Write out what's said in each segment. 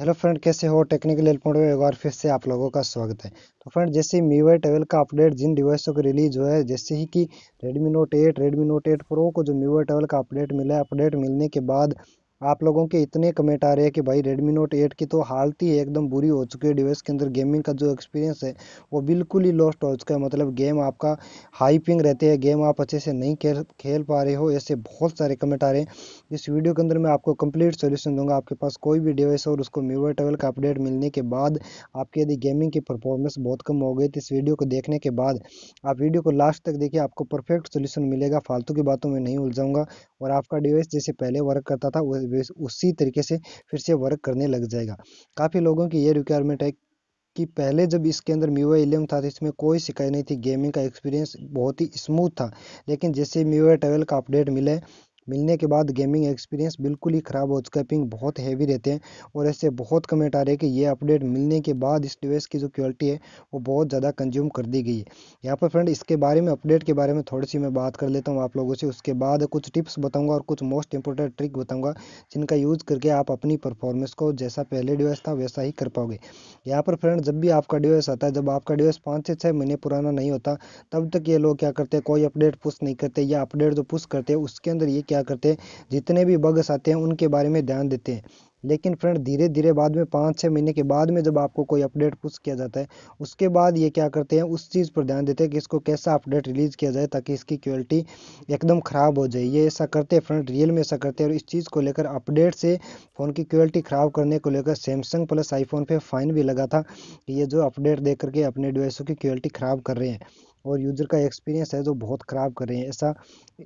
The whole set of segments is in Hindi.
हेलो फ्रेंड कैसे हो टेक्निकल हेल्प एक बार फिर से आप लोगों का स्वागत है तो फ्रेंड जैसे मी वाई ट्वेल्व का अपडेट जिन डिवाइसों को रिलीज हुआ है जैसे ही कि Redmi Note eight Redmi Note eight Pro को जो मी वाई ट्वेल्व का अपडेट मिला है अपडेट मिलने के बाद आप लोगों के इतने कमेंट आ रहे हैं कि भाई रेडमी नोट 8 की तो हालत ही एकदम बुरी हो चुकी है डिवाइस के अंदर गेमिंग का जो एक्सपीरियंस है वो बिल्कुल ही लॉस्ट हो चुका है मतलब गेम आपका हाई पिंग रहते हैं गेम आप अच्छे से नहीं खेल खेल पा रहे हो ऐसे बहुत सारे कमेंट आ रहे हैं इस वीडियो के अंदर मैं आपको कंप्लीट सोल्यूशन दूंगा आपके पास कोई भी डिवाइस और उसको मीवर टेबल का अपडेट मिलने के बाद आपकी यदि गेमिंग की परफॉर्मेंस बहुत कम हो गई तो इस वीडियो को देखने के बाद आप वीडियो को लास्ट तक देखिए आपको परफेक्ट सोल्यूशन मिलेगा फालतू की बातों में नहीं उलझाऊंगा और आपका डिवाइस जैसे पहले वर्क करता था बेस उसी तरीके से फिर से वर्क करने लग जाएगा काफ़ी लोगों की ये रिक्वायरमेंट है कि पहले जब इसके अंदर मीवा इलेवन था तो इसमें कोई शिकायत नहीं थी गेमिंग का एक्सपीरियंस बहुत ही स्मूथ था लेकिन जैसे मीवा ट्वेल्व का अपडेट मिले मिलने के बाद गेमिंग एक्सपीरियंस बिल्कुल ही ख़राब हो चुका है पिंग बहुत हैवी रहते हैं और ऐसे बहुत कमेंट आ रहे हैं कि ये अपडेट मिलने के बाद इस डिवाइस की जो क्वालिटी है वो बहुत ज़्यादा कंज्यूम कर दी गई है यहाँ पर फ्रेंड इसके बारे में अपडेट के बारे में थोड़ी सी मैं बात कर लेता हूँ आप लोगों से उसके बाद कुछ टिप्स बताऊँगा और कुछ मोस्ट इंपॉर्टेंट ट्रिक बताऊँगा जिनका यूज़ करके आप अपनी परफॉर्मेंस को जैसा पहले डिवाइस था वैसा ही कर पाओगे यहाँ पर फ्रेंड जब भी आपका डिवाइस आता है जब आपका डिवाइस पाँच से छः महीने पुराना नहीं होता तब तक ये लोग क्या करते हैं कोई अपडेट पुश नहीं करते या अपडेट जो पुश करते हैं उसके अंदर ये क्या क्या करते हैं जितने भी बग्स आते हैं उनके बारे में ध्यान देते हैं लेकिन फ्रेंड धीरे धीरे बाद में पाँच छः महीने के बाद में जब आपको कोई अपडेट पुश किया जाता है उसके बाद ये क्या करते हैं उस चीज़ पर ध्यान देते हैं कि इसको कैसा अपडेट रिलीज़ किया जाए ताकि इसकी क्वालिटी एकदम ख़राब हो जाए ये ऐसा करते हैं फ्रेंड रियल में ऐसा करते हैं और इस चीज़ को लेकर अपडेट से फ़ोन की क्वालिटी ख़राब करने को लेकर सैमसंग प्लस आईफोन पर फाइन भी लगा था कि ये जो अपडेट दे करके अपने डिवाइसों की क्वालिटी ख़राब कर रहे हैं और यूज़र का एक्सपीरियंस है जो बहुत ख़राब कर रहे हैं ऐसा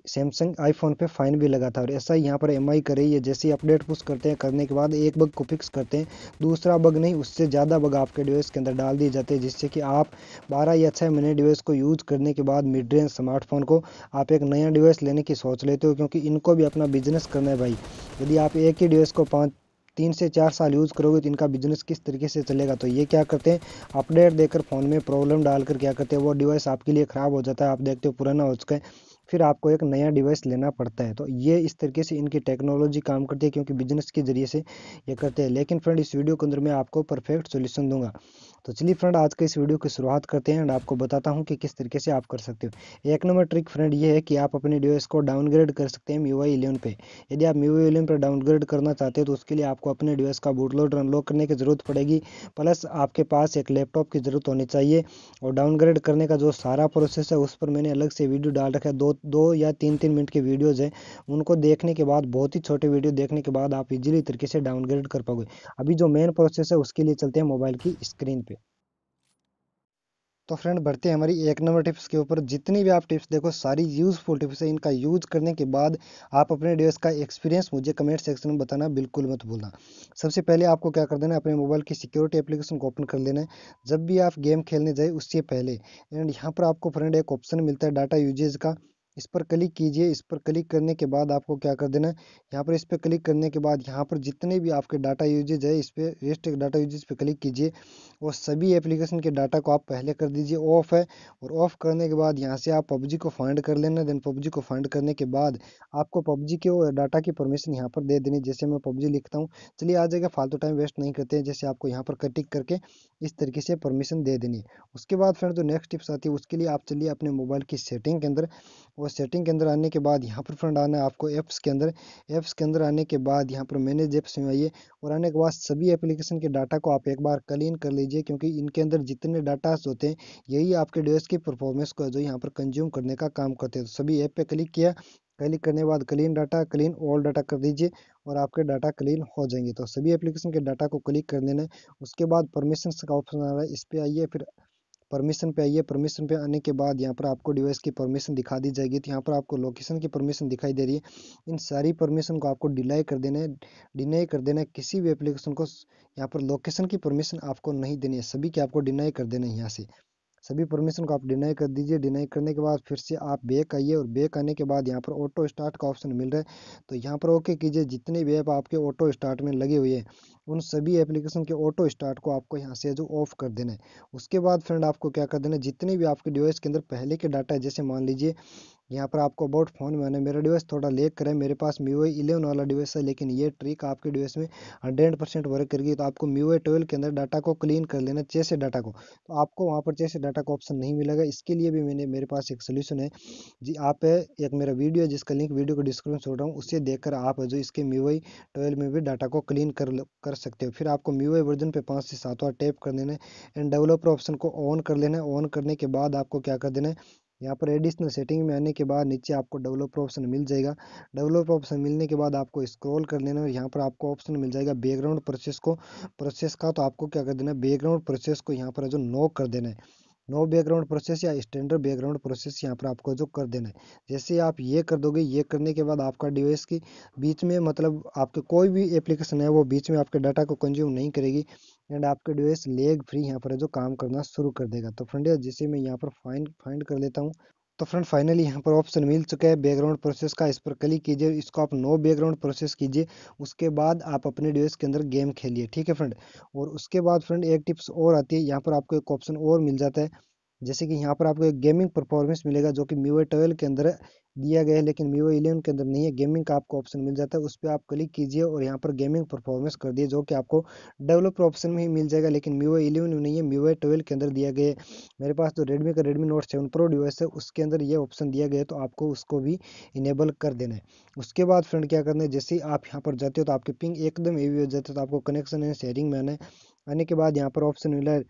सैमसंग आईफोन पे फाइन भी लगा था और ऐसा ही यहाँ पर एम आई कर रही है जैसे ही अपडेट पुश करते हैं करने के बाद एक बग को फिक्स करते हैं दूसरा बग नहीं उससे ज़्यादा बग आपके डिवाइस के अंदर डाल दिए जाते हैं जिससे कि आप बारह या छः महीने डिवाइस को यूज़ करने के बाद मिड रेंज स्मार्टफोन को आप एक नया डिवाइस लेने की सोच लेते हो क्योंकि इनको भी अपना बिजनेस करना है भाई यदि आप एक ही डिवाइस को पाँच तीन से चार साल यूज़ करोगे तो इनका बिजनेस किस तरीके से चलेगा तो ये क्या करते हैं अपडेट देकर फ़ोन में प्रॉब्लम डालकर क्या करते हैं वो डिवाइस आपके लिए ख़राब हो जाता है आप देखते हो पुराना हो चुका है फिर आपको एक नया डिवाइस लेना पड़ता है तो ये इस तरीके से इनकी टेक्नोलॉजी काम करती है क्योंकि बिजनेस के जरिए से ये करते हैं लेकिन फ्रेंड इस वीडियो के अंदर मैं आपको परफेक्ट सोल्यूशन दूंगा तो चलिए फ्रेंड आज के इस वीडियो की शुरुआत करते हैं एंड आपको बताता हूँ कि किस तरीके से आप कर सकते हो एक नंबर ट्रिक फ्रेंड ये है कि आप अपने डिवाइस को डाउनग्रेड कर सकते हैं यू आई इलेवन पे यदि आप यू आई इलेवन पर डाउनग्रेड करना चाहते हो तो उसके लिए आपको अपने डिवाइस का लोड अनलॉक करने की ज़रूरत पड़ेगी प्लस आपके पास एक लैपटॉप की ज़रूरत होनी चाहिए और डाउनग्रेड करने का जो सारा प्रोसेस है उस पर मैंने अलग से वीडियो डाल रखा है दो दो या तीन तीन मिनट के वीडियोज़ हैं उनको देखने के बाद बहुत ही छोटे वीडियो देखने के बाद आप इजीली तरीके से डाउनग्रेड कर पाओगे अभी जो मेन प्रोसेस है उसके लिए चलते हैं मोबाइल की स्क्रीन पे तो फ्रेंड बढ़ते हैं हमारी एक नंबर टिप्स के ऊपर जितनी भी आप टिप्स देखो सारी यूज़फुल टिप्स है इनका यूज़ करने के बाद आप अपने डिवाइस का एक्सपीरियंस मुझे कमेंट सेक्शन में बताना बिल्कुल मत भूलना सबसे पहले आपको क्या कर देना है अपने मोबाइल की सिक्योरिटी एप्लीकेशन को ओपन कर लेना है जब भी आप गेम खेलने जाए उससे पहले एंड यहाँ पर आपको फ्रेंड एक ऑप्शन मिलता है डाटा यूजेज का इस पर क्लिक कीजिए इस पर क्लिक करने के बाद आपको क्या कर देना है यहाँ पर इस पर क्लिक करने के बाद यहाँ पर जितने भी आपके डाटा यूजेज है इस पर रेस्ट डाटा यूजेज पर क्लिक कीजिए और सभी एप्लीकेशन के डाटा को आप पहले कर दीजिए ऑफ है और ऑफ करने के बाद यहाँ से आप पबजी को फाइंड कर लेना देन पबजी को फाइंड करने के बाद आपको पबजी के डाटा की परमिशन यहाँ पर दे देनी जैसे मैं पबजी लिखता हूँ चलिए आ जाएगा फालतू टाइम वेस्ट नहीं करते हैं जैसे आपको यहाँ पर कटिंग करके इस तरीके से परमिशन दे देनी उसके बाद फ्रेंड जो नेक्स्ट टिप्स आती है उसके लिए आप चलिए अपने मोबाइल की सेटिंग के अंदर और सेटिंग के अंदर आने के बाद यहाँ पर फ्रेंड आना है आपको ऐप्स के अंदर ऐप्स के अंदर आने के बाद यहाँ पर मैनेज ऐप्स में आइए और आने के बाद सभी एप्लीकेशन के डाटा को आप एक बार क्लीन कर लीजिए क्योंकि इनके अंदर जितने डाटास होते हैं यही आपके डिवाइस की परफॉर्मेंस को जो यहाँ पर कंज्यूम करने का काम करते हैं तो सभी ऐप पर क्लिक किया क्लिक करने के बाद clean data clean all data कर दीजिए और आपके डाटा क्लीन हो जाएंगे तो सभी एप्लीकेशन के डाटा को क्लिक कर देना उसके बाद परमिशन का ऑप्शन आ रहा है इस पर आइए फिर परमिशन पे आइए परमिशन पे आने के बाद यहाँ पर आपको डिवाइस की परमिशन दिखा दी जाएगी तो यहाँ पर आपको लोकेशन की परमिशन दिखाई दे रही है इन सारी परमिशन को आपको डिलाई कर देना है डिनाई कर देना है किसी भी एप्लीकेशन को यहाँ पर लोकेशन की परमिशन आपको नहीं देनी है सभी की आपको डिनाई कर देना है यहाँ से सभी परमिशन को आप डिनाई कर दीजिए डिनाई करने के बाद फिर से आप बेक आइए और बेक आने के बाद यहाँ पर ऑटो स्टार्ट का ऑप्शन मिल रहा है तो यहाँ पर ओके कीजिए जितने भी ऐप आपके ऑटो स्टार्ट में लगे हुए हैं उन सभी एप्लीकेशन के ऑटो स्टार्ट को आपको यहाँ से जो ऑफ कर देना है उसके बाद फ्रेंड आपको क्या कर देना है जितने भी आपके डिवाइस के अंदर पहले के डाटा है जैसे मान लीजिए यहाँ पर आपको अबाउट फ़ोन में मेरा डिवाइस थोड़ा लेक करें मेरे पास मी इलेवन वाला डिवाइस है लेकिन ये ट्रिक आपके डिवाइस में हंड्रेड परसेंट वर्क करेगी तो आपको मी ट्वेल्व के अंदर डाटा को क्लीन कर लेना जैसे डाटा को तो आपको वहाँ पर जैसे डाटा का ऑप्शन नहीं मिलेगा इसके लिए भी मैंने मेरे पास एक सोल्यूशन है जी आप एक मेरा वीडियो है जिसका लिंक वीडियो को डिस्क्रिप्शन छोड़ रहा हूँ उसे देखकर आप जो इसके मी ट्वेल्व में भी डाटा को क्लीन कर कर सकते हो फिर आपको मी वर्जन पर पाँच से सात बार टैप कर देना है एंड डेवलपर ऑप्शन को ऑन कर लेना है ऑन करने के बाद आपको क्या कर देना है यहाँ पर एडिशनल सेटिंग में आने के बाद नीचे आपको डेवलप ऑप्शन मिल जाएगा डेवलप ऑप्शन मिलने के बाद आपको स्क्रॉल कर लेना है यहाँ पर आपको ऑप्शन मिल जाएगा बैकग्राउंड प्रोसेस को प्रोसेस का तो आपको क्या कर देना है बैकग्राउंड प्रोसेस को यहाँ पर जो नो कर देना है नो बैकग्राउंड प्रोसेस या स्टैंडर्ड बैकग्राउंड प्रोसेस यहाँ पर आपको जो कर देना है जैसे आप ये कर दोगे ये करने के बाद आपका डिवाइस की बीच में मतलब आपके कोई भी एप्लीकेशन है वो बीच में आपके डाटा को कंज्यूम नहीं करेगी एंड आपके डिवाइस लेग फ्री यहाँ पर जो काम करना शुरू कर देगा तो फ्रेंड जैसे मैं यहाँ पर फाइंड फाइंड कर लेता हूँ तो फ्रेंड फाइनली यहाँ पर ऑप्शन मिल चुका है बैकग्राउंड प्रोसेस का इस पर क्लिक कीजिए इसको आप नो बैकग्राउंड प्रोसेस कीजिए उसके बाद आप अपने डिवाइस के अंदर गेम खेलिए ठीक है फ्रेंड और उसके बाद फ्रेंड एक टिप्स और आती है यहाँ पर आपको एक ऑप्शन और मिल जाता है जैसे कि यहाँ पर आपको एक गेमिंग परफॉर्मेंस मिलेगा जो कि मीवो ट्वेल्व के अंदर दिया गया है लेकिन मीवो इलेवन के अंदर नहीं है गेमिंग का आपको ऑप्शन मिल जाता है उस पर आप क्लिक कीजिए और यहाँ पर गेमिंग परफॉर्मेंस कर दिए जो कि आपको डेवलपर ऑप्शन में ही मिल जाएगा लेकिन मीवो इलेवन में नहीं है मीवो ट्वेल्व के अंदर दिया गया है मेरे पास तो रेडमी का Redmi Note seven Pro device है उसके अंदर ये ऑप्शन दिया गया है तो आपको उसको भी इनेबल कर देना है उसके बाद फ्रेंड क्या करना है जैसे आप यहाँ पर जाते हो तो आपकी पिंग एकदम एवी हो जाती है तो आपको कनेक्शन है शेयरिंग में आना है आने के बाद यहाँ पर ऑप्शन मिला है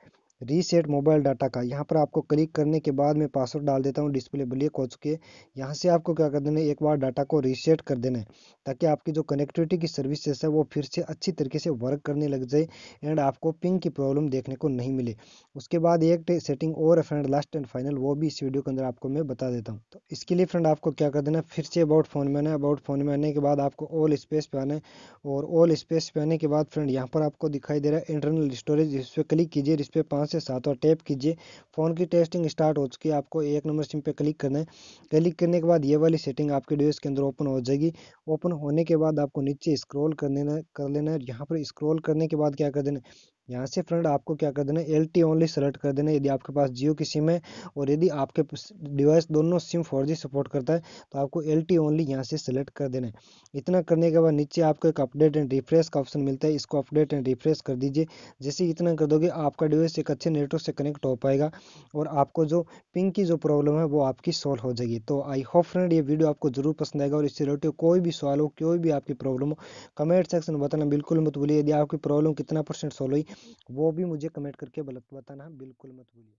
रीसेट मोबाइल डाटा का यहाँ पर आपको क्लिक करने के बाद मैं पासवर्ड डाल देता हूँ डिस्प्ले ब्लैक हो चुकी है यहाँ से आपको क्या कर देना है एक बार डाटा को रीसेट कर देना है ताकि आपकी जो कनेक्टिविटी की सर्विसेस है वो फिर से अच्छी तरीके से वर्क करने लग जाए एंड आपको पिंग की प्रॉब्लम देखने को नहीं मिले उसके बाद एक सेटिंग और है फ्रेंड लास्ट एंड फाइनल वो भी इस वीडियो के अंदर आपको मैं बता देता हूँ तो इसके लिए फ्रेंड आपको क्या कर देना है फिर से अबाउट फोन में आना है अबाउट फोन में आने के बाद आपको ऑल स्पेस पे आना है और ऑल स्पेस पे आने के बाद फ्रेंड यहाँ पर आपको दिखाई दे रहा है इंटरनल स्टोरेज इस पर क्लिक कीजिए इस पर पाँच से सात और टैप कीजिए फ़ोन की टेस्टिंग स्टार्ट हो चुकी है आपको एक नंबर सिम पे क्लिक करना है क्लिक करने के बाद ये वाली सेटिंग आपके डिवाइस के अंदर ओपन हो जाएगी ओपन होने के बाद आपको नीचे स्क्रॉल कर लेना कर लेना है यहाँ पर स्क्रॉल करने के बाद क्या कर देना यहाँ से फ्रेंड आपको क्या कर देना एल टी ओनली सेलेक्ट कर देना यदि आपके पास जियो की सिम है और यदि आपके डिवाइस दोनों सिम फोर जी सपोर्ट करता है तो आपको एल टी ओनली यहाँ से सेलेक्ट कर देना है इतना करने के बाद नीचे आपको एक अपडेट एंड रिफ्रेश का ऑप्शन मिलता है इसको अपडेट एंड रिफ्रेश कर दीजिए जैसे इतना कर दोगे आपका डिवाइस एक अच्छे नेटवर्क से कनेक्ट हो पाएगा और आपको जो पिंक की जो प्रॉब्लम है वो आपकी सॉल्व हो जाएगी तो आई होप फ्रेंड ये वीडियो आपको जरूर पसंद आएगा और इससे रिलेटेड कोई भी सवाल हो कोई भी आपकी प्रॉब्लम हो कमेंट सेक्शन में बताना बिल्कुल मत बोलिए यदि आपकी प्रॉब्लम कितना परसेंट सॉल्व हुई वो भी मुझे कमेंट करके बताना बिल्कुल मत भूलिए